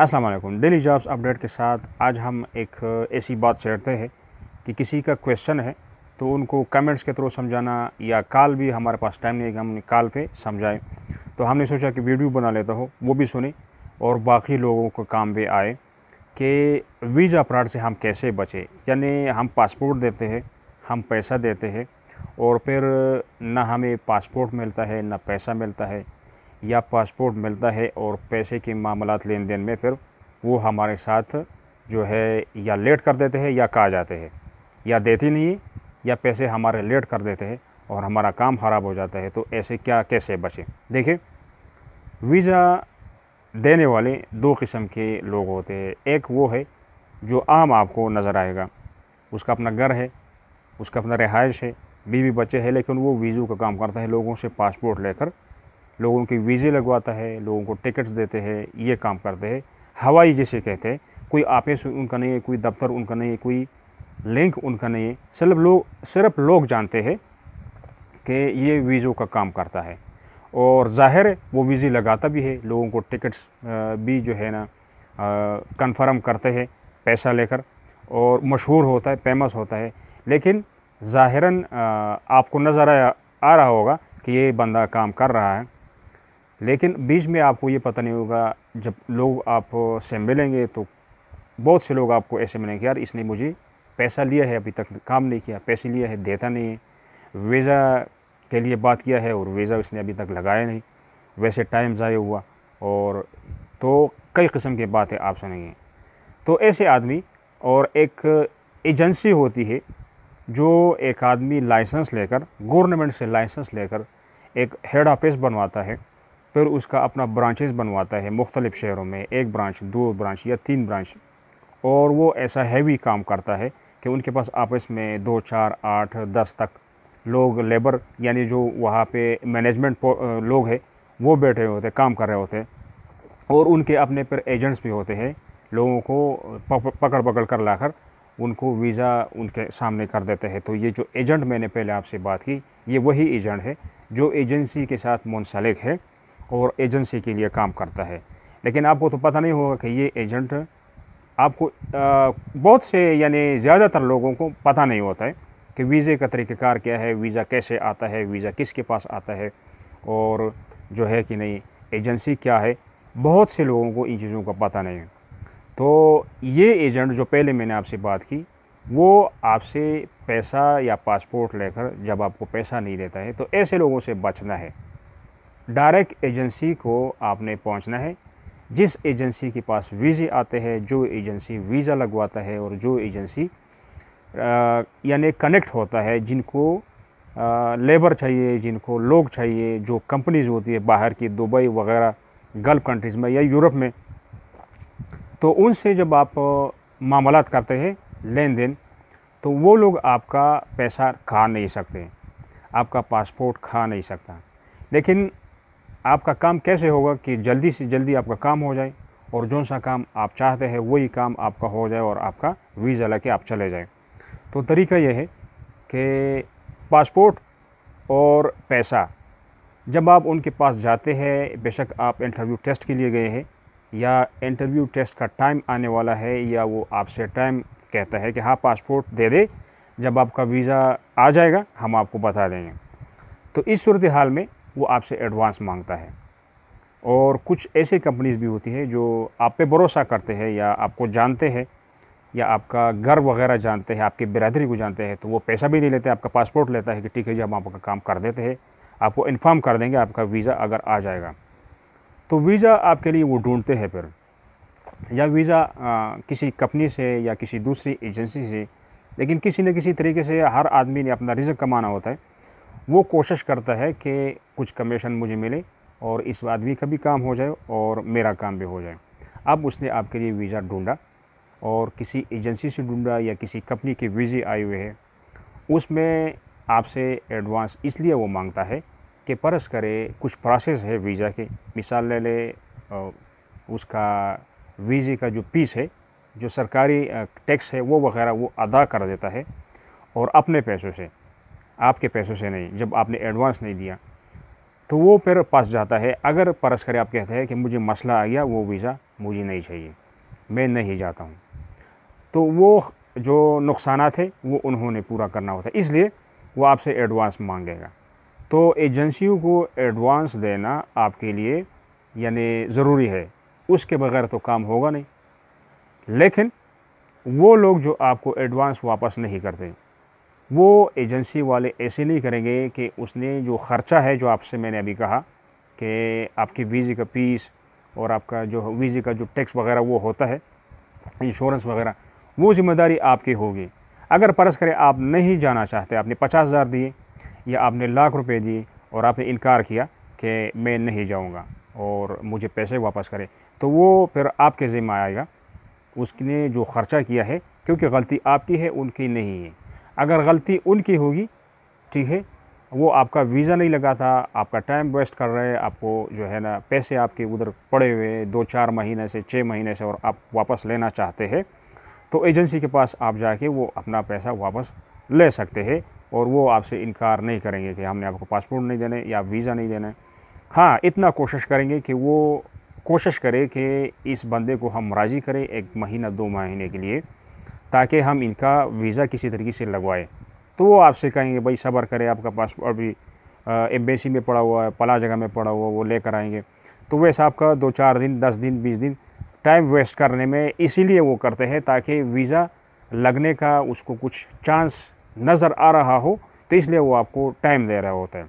अस्सलाम वालेकुम daily jobs update के साथ आज हम एक ऐसी बात छेड़ते हैं कि किसी का क्वेश्चन है तो उनको कमेंट्स के थ्रू समझाना या कॉल भी हमारे पास टाइम नहीं है कि हम कॉल पे समझाएं तो हमने सोचा कि वीडियो बना लेता हो वो भी सुने और बाकी लोगों को काम भी आए कि वीज़ा फ्रॉड से हम कैसे बचें यानी हम पासपोर्ट देते हैं हम पैसा देते हैं और फिर ना हमें पासपोर्ट मिलता है ना पैसा मिलता है या पासपोर्ट मिलता है और पैसे के मामला लेन देन में फिर वो हमारे साथ जो है या लेट कर देते हैं या कहा जाते हैं या देती नहीं या पैसे हमारे लेट कर देते हैं और हमारा काम ख़राब हो जाता है तो ऐसे क्या कैसे बचें देखिए वीज़ा देने वाले दो किस्म के लोग होते हैं एक वो है जो आम आपको नज़र आएगा उसका अपना घर है उसका अपना रिहाइश है बीवी बच्चे है लेकिन वो वीज़ो का काम करता है लोगों से पासपोर्ट लेकर लोगों के वीज़े लगवाता है लोगों को टिकट्स देते हैं ये काम करते हैं हवाई जैसे कहते हैं कोई ऑफिस उनका नहीं है कोई दफ्तर उनका नहीं है कोई लिंक उनका नहीं है सिर्फ लोग सिर्फ लोग जानते हैं कि ये वीज़ों का काम करता है और ज़ाहिर वो वीज़े लगाता भी है लोगों को टिकट्स भी जो है ना कंफर्म करते हैं पैसा लेकर और मशहूर होता है फेमस होता है लेकिन ज़ाहिरन आपको नज़र आ रहा होगा कि ये बंदा काम कर रहा है लेकिन बीच में आपको ये पता नहीं होगा जब लोग आप से मिलेंगे तो बहुत से लोग आपको ऐसे मिलेंगे यार इसने मुझे पैसा लिया है अभी तक काम नहीं किया पैसे लिया है देता नहीं है वीज़ा के लिए बात किया है और वीज़ा उसने अभी तक लगाया नहीं वैसे टाइम ज़ाय हुआ और तो कई किस्म की बातें आप सुनेंगे तो ऐसे आदमी और एक एजेंसी होती है जो एक आदमी लाइसेंस लेकर गवर्नमेंट से लाइसेंस लेकर एक हेड ऑफिस बनवाता है फिर उसका अपना ब्रांचेज़ बनवाता है मुख्तलिफ़ शहरों में एक ब्रांच दो ब्रांच या तीन ब्रांच और वो ऐसा हैवी काम करता है कि उनके पास आपस में दो चार आठ दस तक लोग लेबर यानी जो वहाँ पे मैनेजमेंट लोग हैं वो बैठे होते हैं काम कर रहे होते हैं और उनके अपने पर एजेंट्स भी होते हैं लोगों को पकड़ पकड़ कर लाकर उनको वीज़ा उनके सामने कर देते हैं तो ये जो एजेंट मैंने पहले आपसे बात की ये वही एजेंट है जो एजेंसी के साथ मुंसलिक है और एजेंसी के लिए काम करता है लेकिन आपको तो पता नहीं होगा कि ये एजेंट आपको आ, बहुत से यानी ज़्यादातर लोगों को पता नहीं होता है कि वीज़े का तरीक़ार क्या है वीज़ा कैसे आता है वीज़ा किसके पास आता है और जो है कि नहीं एजेंसी क्या है बहुत से लोगों को इन चीज़ों का पता नहीं है तो ये एजेंट जो पहले मैंने आपसे बात की वो आपसे पैसा या पासपोर्ट लेकर जब आपको पैसा नहीं देता है तो ऐसे लोगों से बचना है डायरेक्ट एजेंसी को आपने पहुंचना है जिस एजेंसी के पास वीज़े आते हैं जो एजेंसी वीज़ा लगवाता है और जो एजेंसी यानी कनेक्ट होता है जिनको लेबर चाहिए जिनको लोग चाहिए जो कंपनीज़ होती है बाहर की दुबई वगैरह गल्फ़ कंट्रीज़ में या यूरोप में तो उनसे जब आप मामला करते हैं लेन देन तो वो लोग आपका पैसा खा नहीं सकते आपका पासपोर्ट खा नहीं सकता लेकिन आपका काम कैसे होगा कि जल्दी से जल्दी आपका काम हो जाए और जो सा काम आप चाहते हैं वही काम आपका हो जाए और आपका वीज़ा लगे आप चले जाएँ तो तरीका यह है कि पासपोर्ट और पैसा जब आप उनके पास जाते हैं बेशक आप इंटरव्यू टेस्ट के लिए गए हैं या इंटरव्यू टेस्ट का टाइम आने वाला है या वो आपसे टाइम कहता है कि हाँ पासपोर्ट दे दे जब आपका वीज़ा आ जाएगा हम आपको बता देंगे तो इस सूरत हाल में वो आपसे एडवांस मांगता है और कुछ ऐसे कंपनीज़ भी होती है जो आप पे भरोसा करते हैं या आपको जानते हैं या आपका घर वगैरह जानते हैं आपकी बिरादरी को जानते हैं तो वो पैसा भी नहीं लेते आपका पासपोर्ट लेता है कि ठीक है जी हम आपका काम कर देते हैं आपको इन्फॉर्म कर देंगे आपका वीज़ा अगर आ जाएगा तो वीज़ा आपके लिए वो ढूंढते हैं फिर या वीज़ा किसी कंपनी से या किसी दूसरी एजेंसी से लेकिन किसी न किसी तरीके से हर आदमी ने अपना रिजक कमाना होता है वो कोशिश करता है कि कुछ कमीशन मुझे मिले और इस आदमी का भी काम हो जाए और मेरा काम भी हो जाए अब उसने आपके लिए वीज़ा ढूंढा और किसी एजेंसी से ढूंढा या किसी कंपनी के वीज़े आए हुए हैं उसमें आपसे एडवांस इसलिए वो मांगता है कि परस करे कुछ प्रोसेस है वीज़ा के मिसाल ले ले उसका वीज़े का जो पीस है जो सरकारी टैक्स है वो वगैरह वो अदा कर देता है और अपने पैसों से आपके पैसों से नहीं जब आपने एडवांस नहीं दिया तो वो फिर पास जाता है अगर परस कर आप कहते हैं कि मुझे मसला आ गया वो वीज़ा मुझे नहीं चाहिए मैं नहीं जाता हूँ तो वो जो नुकसान है वो उन्होंने पूरा करना होता है इसलिए वो आपसे एडवांस मांगेगा तो एजेंसियों को एडवांस देना आपके लिए यानी ज़रूरी है उसके बगैर तो काम होगा नहीं लेकिन वो लोग जो आपको एडवांस वापस नहीं करते वो एजेंसी वाले ऐसे नहीं करेंगे कि उसने जो ख़र्चा है जो आपसे मैंने अभी कहा कि आपकी वीज़े का फीस और आपका जो वीज़े का जो टैक्स वगैरह वो होता है इंश्योरेंस वगैरह वो ज़िम्मेदारी आपकी होगी अगर परस करें आप नहीं जाना चाहते आपने पचास हज़ार दिए या आपने लाख रुपए दिए और आपने इनकार किया कि मैं नहीं जाऊँगा और मुझे पैसे वापस करें तो वो फिर आपके ज़िम्मे आएगा उसने जो ख़र्चा किया है क्योंकि गलती आपकी है उनकी नहीं है अगर गलती उनकी होगी ठीक है वो आपका वीज़ा नहीं लगा था आपका टाइम वेस्ट कर रहे हैं आपको जो है ना पैसे आपके उधर पड़े हुए दो चार महीने से छः महीने से और आप वापस लेना चाहते हैं तो एजेंसी के पास आप जाके वो अपना पैसा वापस ले सकते हैं और वो आपसे इनकार नहीं करेंगे कि हमने आपको पासपोर्ट नहीं देने या वीज़ा नहीं देने हाँ इतना कोशिश करेंगे कि वो कोशिश करें कि इस बंदे को हम राज़ी करें एक महीना दो महीने के लिए ताकि हम इनका वीज़ा किसी तरीके से लगवाएं तो वो आपसे कहेंगे भाई सब्र करें आपका पासपोर्ट भी एम्बेसी में पड़ा हुआ है पला जगह में पड़ा हुआ वो लेकर आएंगे तो वैसा आपका दो चार दिन दस दिन बीस दिन टाइम वेस्ट करने में इसीलिए वो करते हैं ताकि वीज़ा लगने का उसको कुछ चांस नज़र आ रहा हो तो इसलिए वो आपको टाइम दे रहा होता है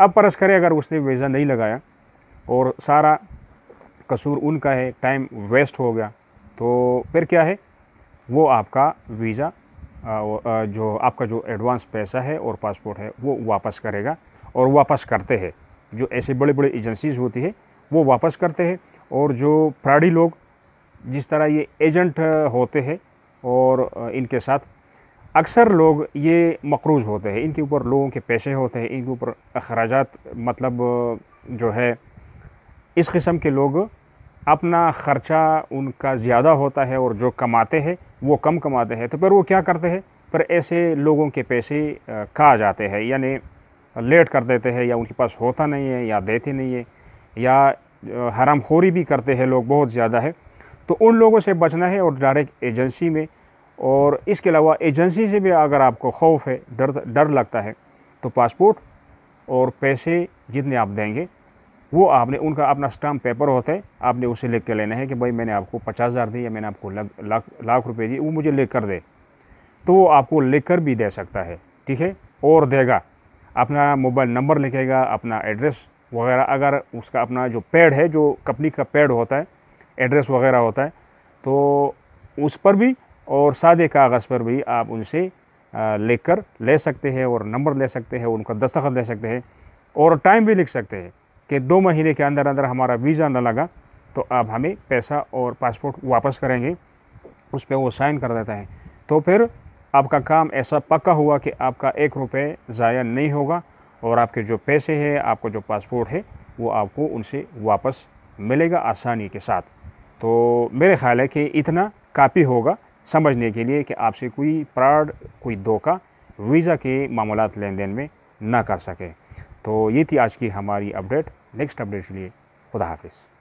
अब परस करें अगर उसने वीज़ा नहीं लगाया और सारा कसूर उनका है टाइम वेस्ट हो गया तो फिर क्या है वो आपका वीज़ा जो आपका जो एडवांस पैसा है और पासपोर्ट है वो वापस करेगा और वापस करते हैं जो ऐसे बड़े बड़े एजेंसीज होती है वो वापस करते हैं और जो फ्राडी लोग जिस तरह ये एजेंट होते हैं और इनके साथ अक्सर लोग ये मकरूज होते हैं इनके ऊपर लोगों के पैसे होते हैं इनके ऊपर अखराज मतलब जो है इस किस्म के लोग अपना ख़र्चा उनका ज़्यादा होता है और जो कमाते हैं वो कम कमाते हैं तो फिर वो क्या करते हैं पर ऐसे लोगों के पैसे खा जाते हैं यानी लेट कर देते हैं या उनके पास होता नहीं है या देते नहीं है या हराम खोरी भी करते हैं लोग बहुत ज़्यादा है तो उन लोगों से बचना है और डायरेक्ट एजेंसी में और इसके अलावा एजेंसी से भी अगर आपको खौफ है डर डर लगता है तो पासपोर्ट और पैसे जितने आप देंगे वो आपने उनका अपना स्टाम्प पेपर होता है आपने उसे लिख के लेना है कि भाई मैंने आपको पचास हज़ार दी या मैंने आपको लाख लाख रुपये दिए वो मुझे लिख कर दे तो वो आपको लिख कर भी दे सकता है ठीक है और देगा अपना मोबाइल नंबर लिखेगा अपना एड्रेस वगैरह अगर उसका अपना जो पेड है जो कंपनी का पेड होता है एड्रेस वगैरह होता है तो उस पर भी और सादे कागज़ पर भी आप उनसे लेकर ले सकते हैं और नंबर ले सकते हैं उनका दस्तखत ले सकते हैं और टाइम भी लिख सकते हैं कि दो महीने के अंदर अंदर हमारा वीज़ा न लगा तो आप हमें पैसा और पासपोर्ट वापस करेंगे उस पर वो साइन कर देता है तो फिर आपका काम ऐसा पक्का हुआ कि आपका एक रुपये ज़ाया नहीं होगा और आपके जो पैसे हैं आपका जो पासपोर्ट है वो आपको उनसे वापस मिलेगा आसानी के साथ तो मेरे ख़्याल है कि इतना काफ़ी होगा समझने के लिए कि आपसे कोई प्राड़ कोई धोखा वीज़ा के मामला लेन देन में ना कर सके तो ये थी आज की हमारी अपडेट नेक्स्ट अपडेट के लिए खुदा हाफिज़